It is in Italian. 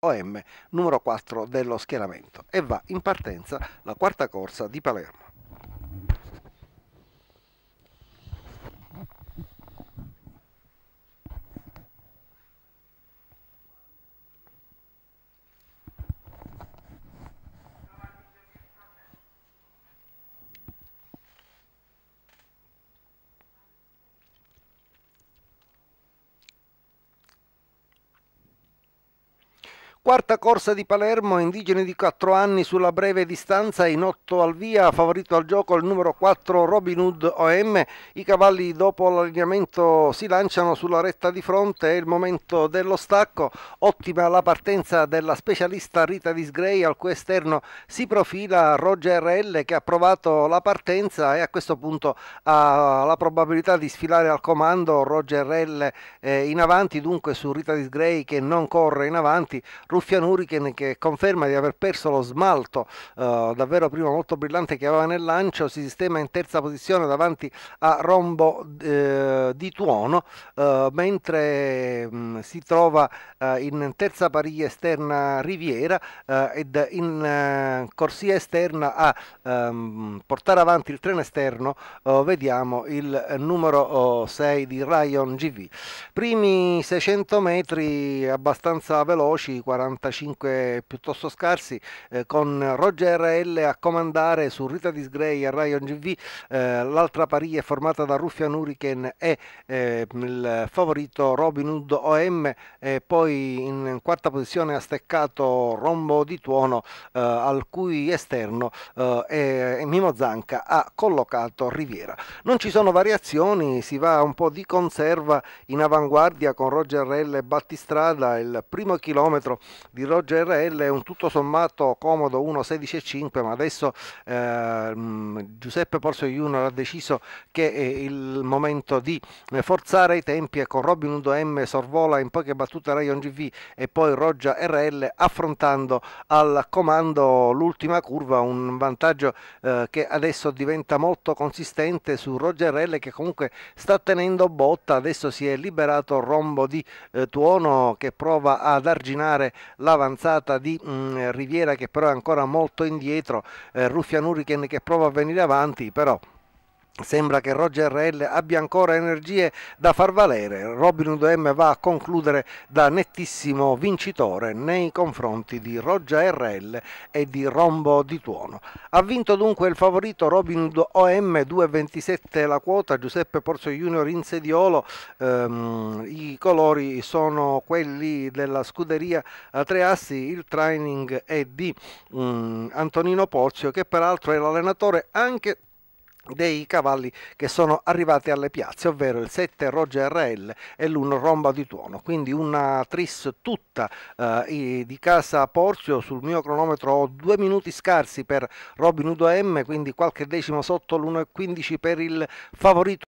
OM numero 4 dello schieramento e va in partenza la quarta corsa di Palermo. Quarta corsa di Palermo, indigeni di 4 anni sulla breve distanza, in 8 al via, favorito al gioco il numero 4 Robin Hood OM. I cavalli dopo l'allineamento si lanciano sulla retta di fronte, è il momento dello stacco. Ottima la partenza della specialista Rita Disgray, al cui esterno si profila Roger L che ha provato la partenza e a questo punto ha la probabilità di sfilare al comando Roger L eh, in avanti, dunque su Rita Disgray che non corre in avanti. Ruffian Hurricane che conferma di aver perso lo smalto eh, davvero prima molto brillante che aveva nel lancio, si sistema in terza posizione davanti a Rombo eh, di Tuono, eh, mentre mh, mm, si trova eh, in terza pariglia esterna Riviera eh, ed in eh, corsia esterna a ehm, portare avanti il treno esterno vediamo il numero 6 di Ryan GV. Primi 600 metri abbastanza veloci, 40 45 piuttosto scarsi, eh, con Roger RL a comandare su Rita Disgray e Ryan GV. Eh, l'altra paria formata da Ruffian Hurricane e eh, il favorito Robin Hood OM. E poi in quarta posizione ha steccato Rombo di Tuono, eh, al cui esterno eh, Mimo Zanca ha collocato Riviera. Non ci sono variazioni, si va un po' di conserva in avanguardia con Roger RL e Battistrada il primo chilometro di Roger RL è un tutto sommato comodo 1.16.5 ma adesso eh, mm, Giuseppe Porso Junior ha deciso che è eh, il momento di eh, forzare i tempi e con Robin Udo M sorvola in poche battute Rayon GV e poi Roger RL affrontando al comando l'ultima curva un vantaggio eh, che adesso diventa molto consistente su Roger RL che comunque sta tenendo botta adesso si è liberato il rombo di eh, tuono che prova ad arginare l'avanzata di mh, mm, Riviera che però è ancora molto indietro, eh, Ruffian Hurricane che prova a venire avanti, però Sembra che Roger RL abbia ancora energie da far valere. Robin Hood M va a concludere da nettissimo vincitore nei confronti di Roger RL e di Rombo di Tuono. Ha vinto dunque il favorito Robin Hood OM 2,27 la quota, Giuseppe Porzo Junior in sediolo. Ehm, I colori sono quelli della scuderia a tre assi, il training è di um, Antonino Porzio che peraltro è l'allenatore anche dei cavalli che sono arrivati alle piazze, ovvero il 7 Roger RL e l'1 Romba di Tuono, quindi una tris tutta eh, di casa Porzio, sul mio cronometro ho due minuti scarsi per Robin Udo M, quindi qualche decimo sotto l'1.15 per il favorito